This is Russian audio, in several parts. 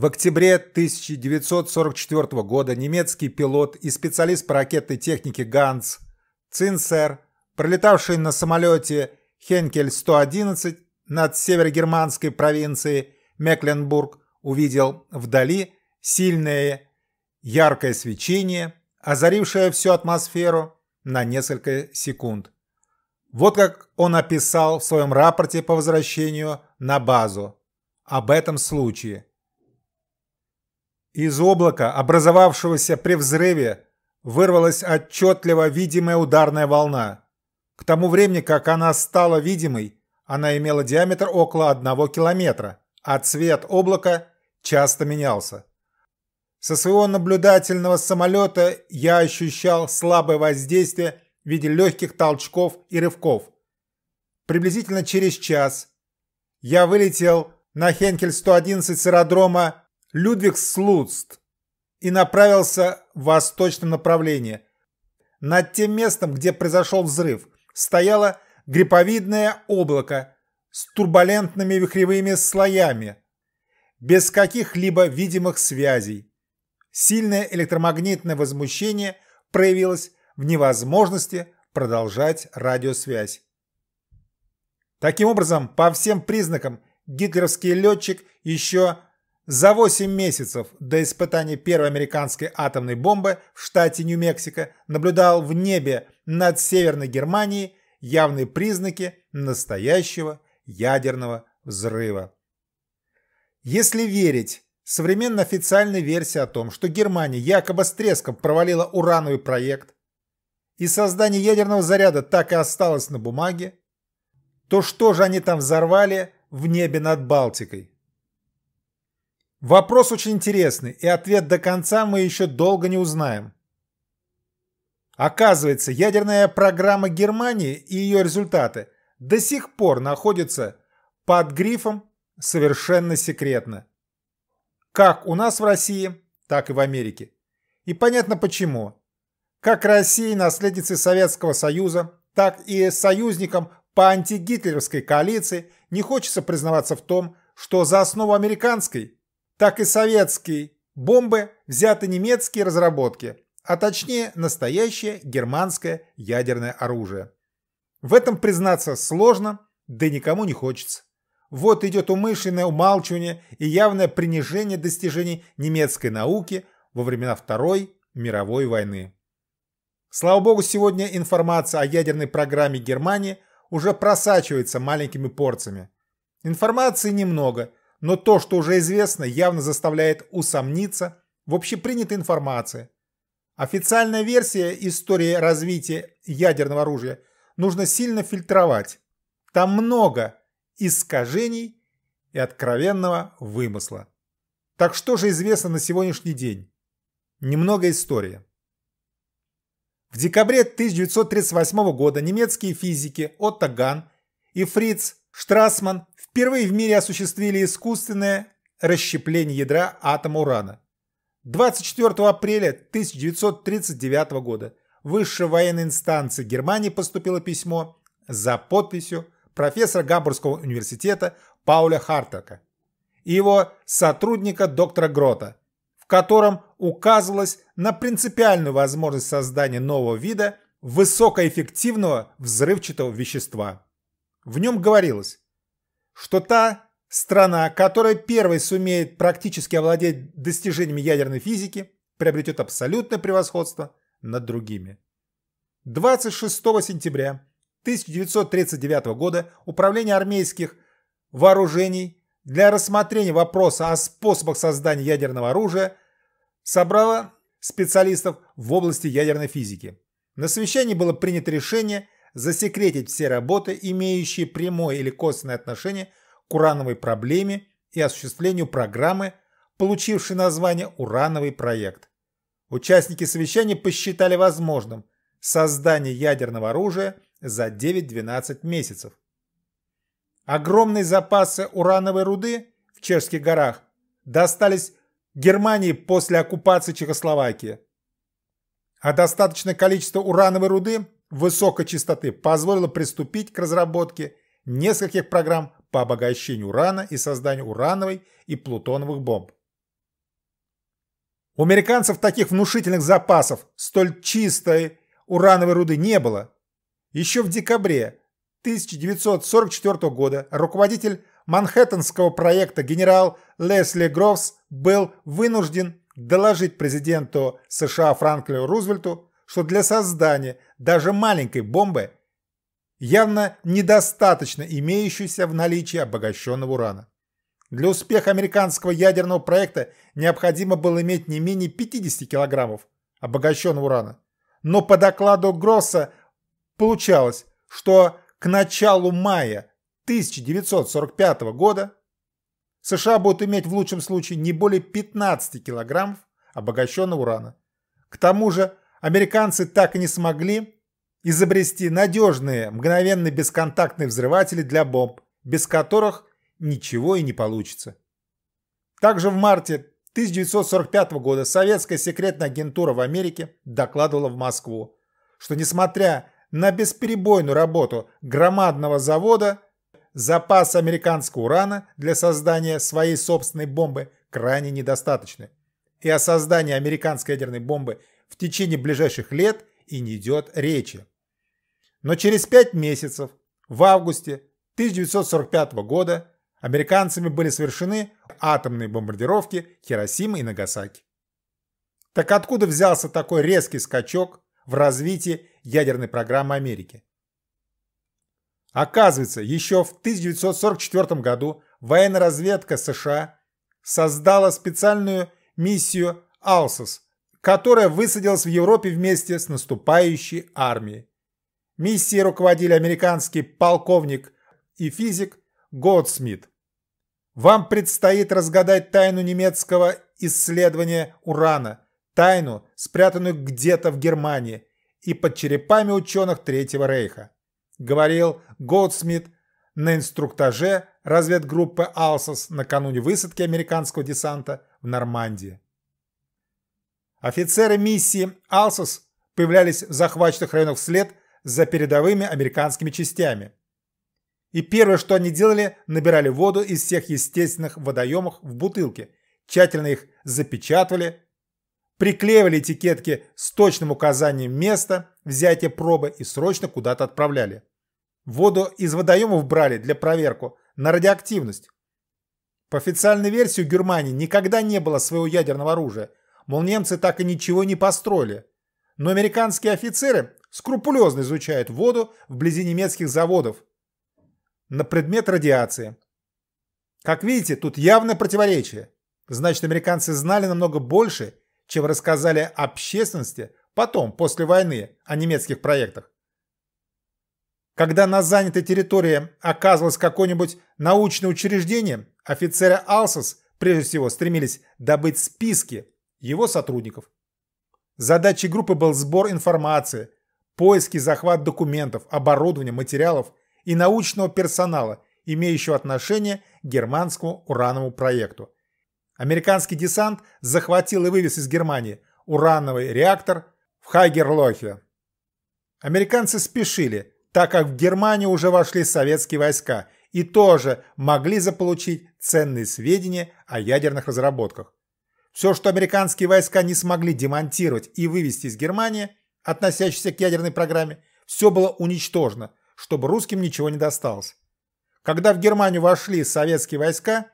В октябре 1944 года немецкий пилот и специалист по ракетной технике Ганс Цинсер, пролетавший на самолете Хенкель-111 над северогерманской провинцией Мекленбург, увидел вдали сильное яркое свечение, озарившее всю атмосферу на несколько секунд. Вот как он описал в своем рапорте по возвращению на базу об этом случае – из облака, образовавшегося при взрыве, вырвалась отчетливо видимая ударная волна. К тому времени, как она стала видимой, она имела диаметр около одного километра, а цвет облака часто менялся. Со своего наблюдательного самолета я ощущал слабое воздействие в виде легких толчков и рывков. Приблизительно через час я вылетел на Хенкель-111 с аэродрома Людвиг Слуцт и направился в восточном направлении. Над тем местом, где произошел взрыв, стояло гриповидное облако с турбулентными вихревыми слоями, без каких-либо видимых связей. Сильное электромагнитное возмущение проявилось в невозможности продолжать радиосвязь. Таким образом, по всем признакам, гитлеровский летчик еще за 8 месяцев до испытания первой американской атомной бомбы в штате Нью-Мексико наблюдал в небе над Северной Германией явные признаки настоящего ядерного взрыва. Если верить современно официальной версии о том, что Германия якобы с треском провалила урановый проект, и создание ядерного заряда так и осталось на бумаге, то что же они там взорвали в небе над Балтикой? Вопрос очень интересный, и ответ до конца мы еще долго не узнаем. Оказывается, ядерная программа Германии и ее результаты до сих пор находятся под грифом «совершенно секретно». Как у нас в России, так и в Америке. И понятно почему. Как России, наследницы Советского Союза, так и союзникам по антигитлеровской коалиции не хочется признаваться в том, что за основу американской – так и советские бомбы взяты немецкие разработки, а точнее настоящее германское ядерное оружие. В этом признаться сложно, да никому не хочется. Вот идет умышленное умалчивание и явное принижение достижений немецкой науки во времена Второй мировой войны. Слава богу, сегодня информация о ядерной программе Германии уже просачивается маленькими порциями. Информации немного – но то, что уже известно, явно заставляет усомниться в общепринятой информации. Официальная версия истории развития ядерного оружия нужно сильно фильтровать. Там много искажений и откровенного вымысла. Так что же известно на сегодняшний день? Немного истории. В декабре 1938 года немецкие физики Отто Ган и Фриц Штрасман впервые в мире осуществили искусственное расщепление ядра атома урана. 24 апреля 1939 года в высшей военной инстанции Германии поступило письмо за подписью профессора Гамбургского университета Пауля Хартака и его сотрудника доктора Грота, в котором указывалось на принципиальную возможность создания нового вида высокоэффективного взрывчатого вещества. В нем говорилось, что та страна, которая первой сумеет практически овладеть достижениями ядерной физики, приобретет абсолютное превосходство над другими. 26 сентября 1939 года Управление армейских вооружений для рассмотрения вопроса о способах создания ядерного оружия собрало специалистов в области ядерной физики. На совещании было принято решение – засекретить все работы, имеющие прямое или косвенное отношение к урановой проблеме и осуществлению программы, получившей название «Урановый проект». Участники совещания посчитали возможным создание ядерного оружия за 9-12 месяцев. Огромные запасы урановой руды в Чешских горах достались Германии после оккупации Чехословакии. А достаточное количество урановой руды высокой частоты позволило приступить к разработке нескольких программ по обогащению урана и созданию урановой и плутоновых бомб. У американцев таких внушительных запасов столь чистой урановой руды не было. Еще в декабре 1944 года руководитель Манхэттенского проекта генерал Лесли Грофс был вынужден доложить президенту США Франклину Рузвельту что для создания даже маленькой бомбы явно недостаточно имеющейся в наличии обогащенного урана. Для успеха американского ядерного проекта необходимо было иметь не менее 50 килограммов обогащенного урана. Но по докладу Гросса получалось, что к началу мая 1945 года США будут иметь в лучшем случае не более 15 килограммов обогащенного урана. К тому же американцы так и не смогли изобрести надежные мгновенные бесконтактные взрыватели для бомб, без которых ничего и не получится. Также в марте 1945 года советская секретная агентура в Америке докладывала в Москву, что несмотря на бесперебойную работу громадного завода, запасы американского урана для создания своей собственной бомбы крайне недостаточны. И о создании американской ядерной бомбы в течение ближайших лет и не идет речи. Но через пять месяцев, в августе 1945 года, американцами были совершены атомные бомбардировки Хиросимы и Нагасаки. Так откуда взялся такой резкий скачок в развитии ядерной программы Америки? Оказывается, еще в 1944 году военная разведка США создала специальную миссию «Алсос» которая высадилась в Европе вместе с наступающей армией. Миссией руководили американский полковник и физик Голдсмит. Вам предстоит разгадать тайну немецкого исследования урана, тайну, спрятанную где-то в Германии и под черепами ученых Третьего Рейха, говорил Голдсмит на инструктаже разведгруппы «Алсос» накануне высадки американского десанта в Нормандии. Офицеры миссии «Алсус» появлялись в захваченных районах вслед за передовыми американскими частями. И первое, что они делали, набирали воду из всех естественных водоемов в бутылке, тщательно их запечатывали, приклеивали этикетки с точным указанием места взятия пробы и срочно куда-то отправляли. Воду из водоемов брали для проверку на радиоактивность. По официальной версии у Германии никогда не было своего ядерного оружия – мол, немцы так и ничего не построили. Но американские офицеры скрупулезно изучают воду вблизи немецких заводов на предмет радиации. Как видите, тут явное противоречие. Значит, американцы знали намного больше, чем рассказали общественности потом, после войны, о немецких проектах. Когда на занятой территории оказывалось какое-нибудь научное учреждение, офицеры Алсос прежде всего стремились добыть списки его сотрудников. Задачей группы был сбор информации, поиск и захват документов, оборудования, материалов и научного персонала, имеющего отношение к германскому урановому проекту. Американский десант захватил и вывез из Германии урановый реактор в Хайгерлохе. Американцы спешили, так как в Германию уже вошли советские войска и тоже могли заполучить ценные сведения о ядерных разработках. Все, что американские войска не смогли демонтировать и вывести из Германии, относящееся к ядерной программе, все было уничтожено, чтобы русским ничего не досталось. Когда в Германию вошли советские войска,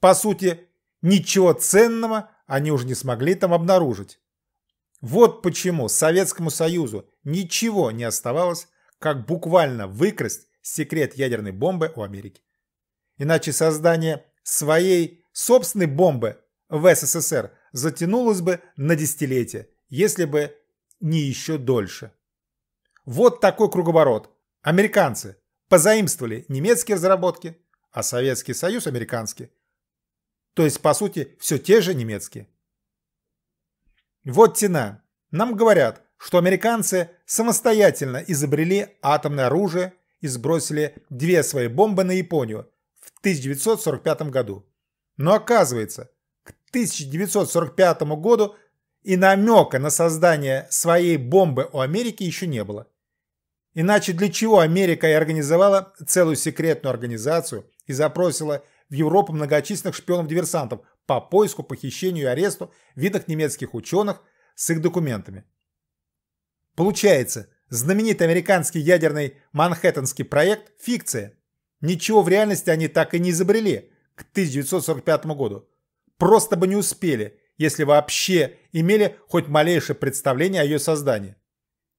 по сути, ничего ценного они уже не смогли там обнаружить. Вот почему Советскому Союзу ничего не оставалось, как буквально выкрасть секрет ядерной бомбы у Америки. Иначе создание своей собственной бомбы в СССР затянулось бы на десятилетия, если бы не еще дольше. Вот такой круговорот. Американцы позаимствовали немецкие разработки, а Советский Союз американский. То есть, по сути, все те же немецкие. Вот тена. Нам говорят, что американцы самостоятельно изобрели атомное оружие и сбросили две свои бомбы на Японию в 1945 году. Но оказывается, 1945 году и намека на создание своей бомбы у Америки еще не было. Иначе для чего Америка и организовала целую секретную организацию и запросила в Европу многочисленных шпионов-диверсантов по поиску, похищению и аресту видных немецких ученых с их документами. Получается, знаменитый американский ядерный Манхэттенский проект – фикция. Ничего в реальности они так и не изобрели к 1945 году просто бы не успели, если вообще имели хоть малейшее представление о ее создании.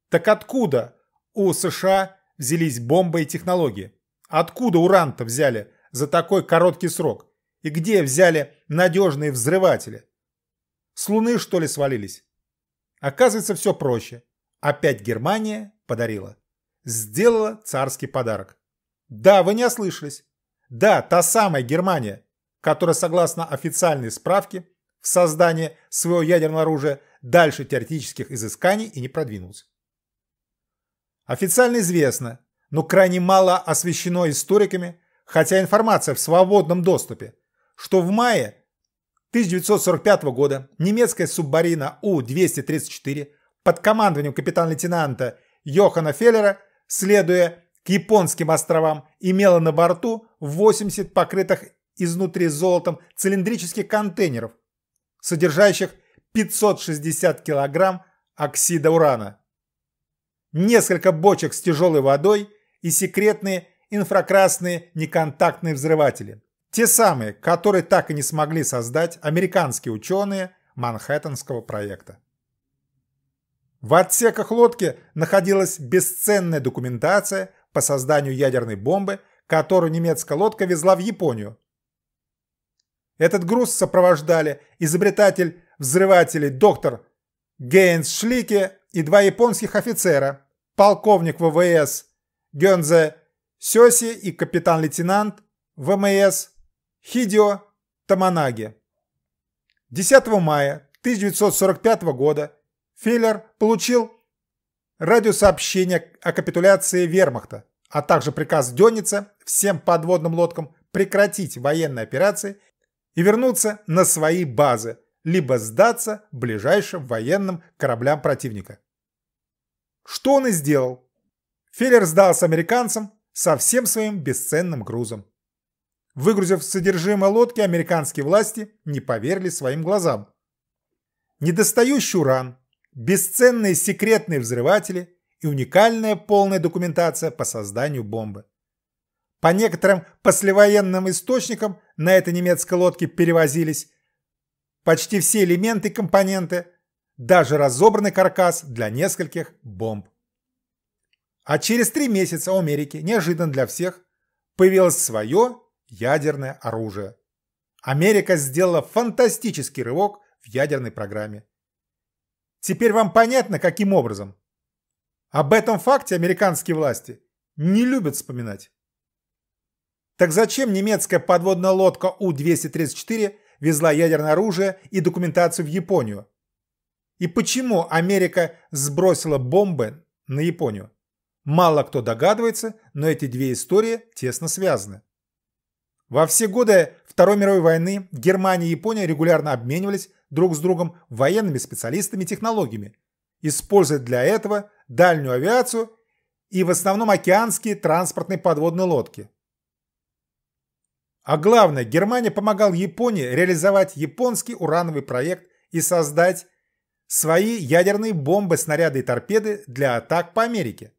Так откуда у США взялись бомбы и технологии? Откуда уран-то взяли за такой короткий срок? И где взяли надежные взрыватели? С Луны, что ли, свалились? Оказывается, все проще. Опять Германия подарила. Сделала царский подарок. Да, вы не ослышались. Да, та самая Германия, которая, согласно официальной справке, в создании своего ядерного оружия дальше теоретических изысканий и не продвинулась. Официально известно, но крайне мало освещено историками, хотя информация в свободном доступе, что в мае 1945 года немецкая субмарина У-234 под командованием капитана лейтенанта Йохана Феллера, следуя к японским островам, имела на борту 80 покрытых изнутри золотом цилиндрических контейнеров, содержащих 560 килограмм оксида урана. Несколько бочек с тяжелой водой и секретные инфракрасные неконтактные взрыватели. Те самые, которые так и не смогли создать американские ученые Манхэттенского проекта. В отсеках лодки находилась бесценная документация по созданию ядерной бомбы, которую немецкая лодка везла в Японию этот груз сопровождали изобретатель взрывателей доктор Гейнс Шлике и два японских офицера, полковник ВВС Гёнзе Сёси и капитан-лейтенант ВМС Хидио Таманаги. 10 мая 1945 года Филлер получил радиосообщение о капитуляции вермахта, а также приказ Дёница всем подводным лодкам прекратить военные операции и вернуться на свои базы, либо сдаться ближайшим военным кораблям противника. Что он и сделал. Феллер сдался американцам со всем своим бесценным грузом. Выгрузив содержимое лодки, американские власти не поверили своим глазам. Недостающий уран, бесценные секретные взрыватели и уникальная полная документация по созданию бомбы. По некоторым послевоенным источникам на этой немецкой лодке перевозились почти все элементы и компоненты, даже разобранный каркас для нескольких бомб. А через три месяца у Америки, неожиданно для всех, появилось свое ядерное оружие. Америка сделала фантастический рывок в ядерной программе. Теперь вам понятно, каким образом? Об этом факте американские власти не любят вспоминать. Так зачем немецкая подводная лодка У-234 везла ядерное оружие и документацию в Японию? И почему Америка сбросила бомбы на Японию? Мало кто догадывается, но эти две истории тесно связаны. Во все годы Второй мировой войны Германия и Япония регулярно обменивались друг с другом военными специалистами и технологиями, используя для этого дальнюю авиацию и в основном океанские транспортные подводные лодки. А главное, Германия помогала Японии реализовать японский урановый проект и создать свои ядерные бомбы, снаряды и торпеды для атак по Америке.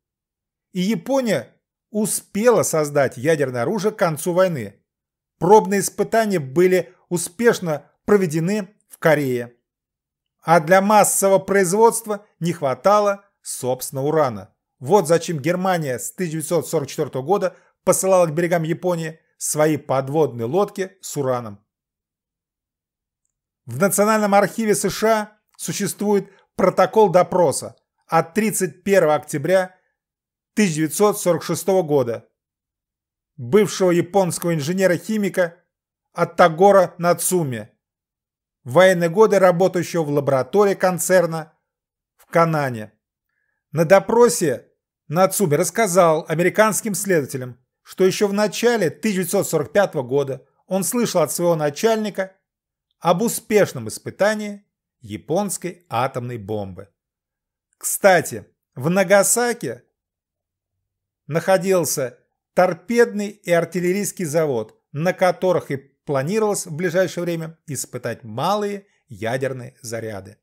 И Япония успела создать ядерное оружие к концу войны. Пробные испытания были успешно проведены в Корее. А для массового производства не хватало, собственно, урана. Вот зачем Германия с 1944 года посылала к берегам Японии свои подводные лодки с ураном. В Национальном архиве США существует протокол допроса от 31 октября 1946 года бывшего японского инженера-химика Атагора Нацуми, в военные годы работающего в лаборатории концерна в Канане. На допросе Нацуми рассказал американским следователям, что еще в начале 1945 года он слышал от своего начальника об успешном испытании японской атомной бомбы. Кстати, в Нагасаке находился торпедный и артиллерийский завод, на которых и планировалось в ближайшее время испытать малые ядерные заряды.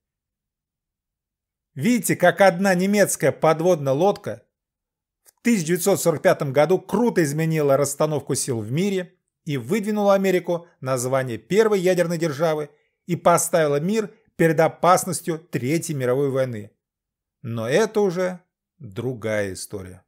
Видите, как одна немецкая подводная лодка 1945 году круто изменила расстановку сил в мире и выдвинула Америку на звание первой ядерной державы и поставила мир перед опасностью Третьей мировой войны. Но это уже другая история.